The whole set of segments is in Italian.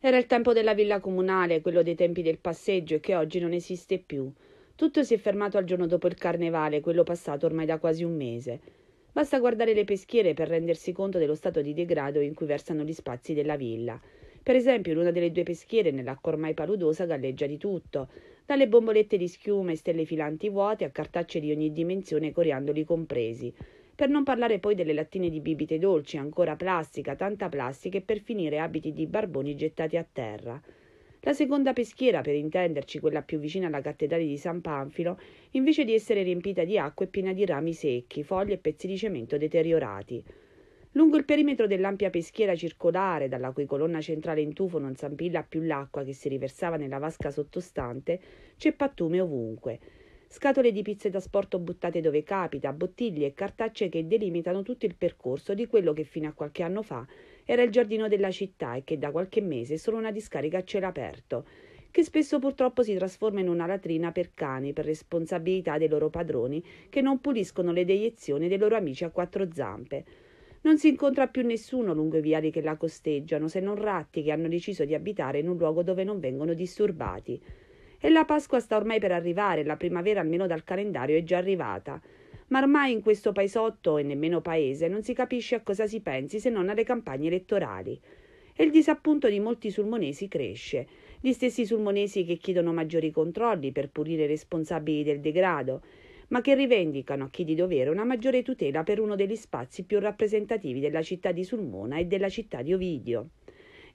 Era il tempo della villa comunale, quello dei tempi del passeggio, e che oggi non esiste più. Tutto si è fermato al giorno dopo il carnevale, quello passato ormai da quasi un mese. Basta guardare le peschiere per rendersi conto dello stato di degrado in cui versano gli spazi della villa. Per esempio, in una delle due peschiere, nell'acqua ormai paludosa, galleggia di tutto, dalle bombolette di schiuma e stelle filanti vuote a cartacce di ogni dimensione, coriandoli compresi. Per non parlare poi delle lattine di bibite dolci, ancora plastica, tanta plastica e per finire abiti di barboni gettati a terra. La seconda peschiera, per intenderci quella più vicina alla cattedrale di San Panfilo, invece di essere riempita di acqua è piena di rami secchi, foglie e pezzi di cemento deteriorati. Lungo il perimetro dell'ampia peschiera circolare, dalla cui colonna centrale in tufo non zampilla più l'acqua che si riversava nella vasca sottostante, c'è pattume ovunque scatole di pizze da sporto buttate dove capita, bottiglie e cartacce che delimitano tutto il percorso di quello che fino a qualche anno fa era il giardino della città e che da qualche mese è solo una discarica a cielo aperto, che spesso purtroppo si trasforma in una latrina per cani per responsabilità dei loro padroni che non puliscono le deiezioni dei loro amici a quattro zampe. Non si incontra più nessuno lungo i viali che la costeggiano, se non ratti che hanno deciso di abitare in un luogo dove non vengono disturbati. E la Pasqua sta ormai per arrivare, la primavera almeno dal calendario è già arrivata. Ma ormai in questo paesotto e nemmeno paese non si capisce a cosa si pensi se non alle campagne elettorali. E il disappunto di molti sulmonesi cresce. Gli stessi sulmonesi che chiedono maggiori controlli per pulire i responsabili del degrado, ma che rivendicano a chi di dovere una maggiore tutela per uno degli spazi più rappresentativi della città di Sulmona e della città di Ovidio.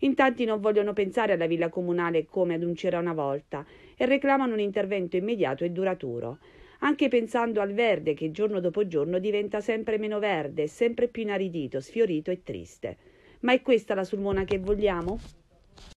In tanti non vogliono pensare alla villa comunale come ad un c'era una volta e reclamano un intervento immediato e duraturo. Anche pensando al verde che giorno dopo giorno diventa sempre meno verde, sempre più inaridito, sfiorito e triste. Ma è questa la Sulmona che vogliamo?